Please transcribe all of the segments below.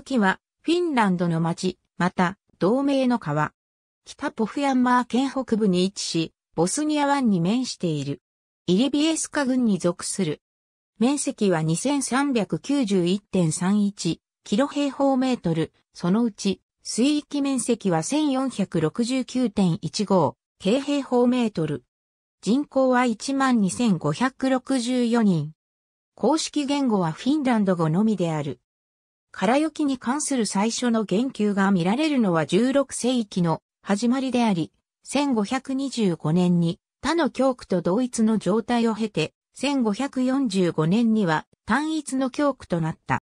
キは、フィンランドの町、また、同名の川。北ポフヤンマー県北部に位置し、ボスニア湾に面している。イリビエスカ郡に属する。面積は2391.31キロ平方メートル、そのうち、水域面積は1469.15京平方メートル。人口は12,564人。公式言語はフィンランド語のみである。唐雪に関する最初の言及が見られるのは16世紀の始まりであり、1525年に他の教区と同一の状態を経て、1545年には単一の教区となった。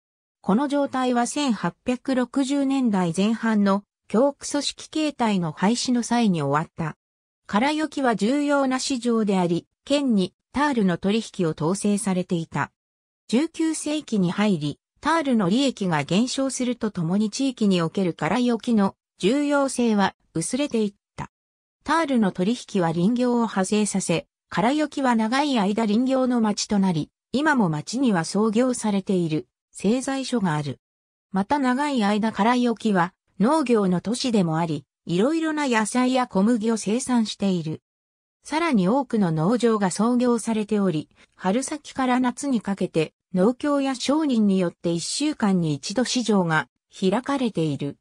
この状態は1860年代前半の教区組織形態の廃止の際に終わった。唐雪は重要な市場であり、県にタールの取引を統制されていた。19世紀に入り、タールの利益が減少するとともに地域における唐い沖の重要性は薄れていった。タールの取引は林業を派生させ、唐い沖は長い間林業の町となり、今も町には創業されている製材所がある。また長い間唐い沖は農業の都市でもあり、いろいろな野菜や小麦を生産している。さらに多くの農場が創業されており、春先から夏にかけて農協や商人によって1週間に一度市場が開かれている。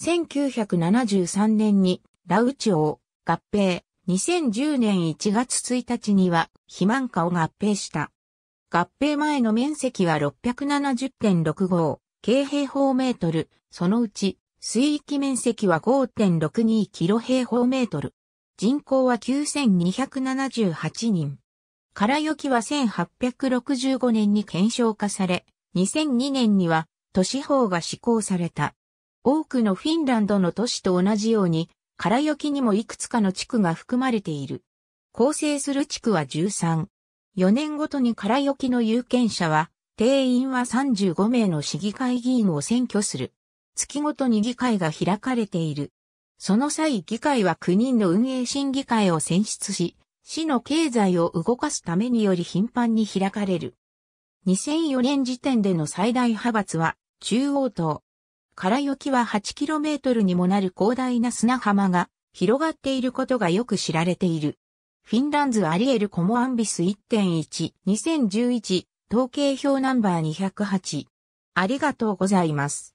1973年にラウチオ合併、2010年1月1日には肥満化を合併した。合併前の面積は670.65京平方メートル、そのうち水域面積は5.62キロ平方メートル。人口は9278人。ラよきは1865年に検証化され、2002年には都市法が施行された。多くのフィンランドの都市と同じように、ラよきにもいくつかの地区が含まれている。構成する地区は13。4年ごとにラよきの有権者は、定員は35名の市議会議員を選挙する。月ごとに議会が開かれている。その際議会は9人の運営審議会を選出し、市の経済を動かすためにより頻繁に開かれる。2004年時点での最大派閥は中央島。から行きは 8km にもなる広大な砂浜が広がっていることがよく知られている。フィンランズアリエルコモアンビス1.1、2011、統計表ナンバー208。ありがとうございます。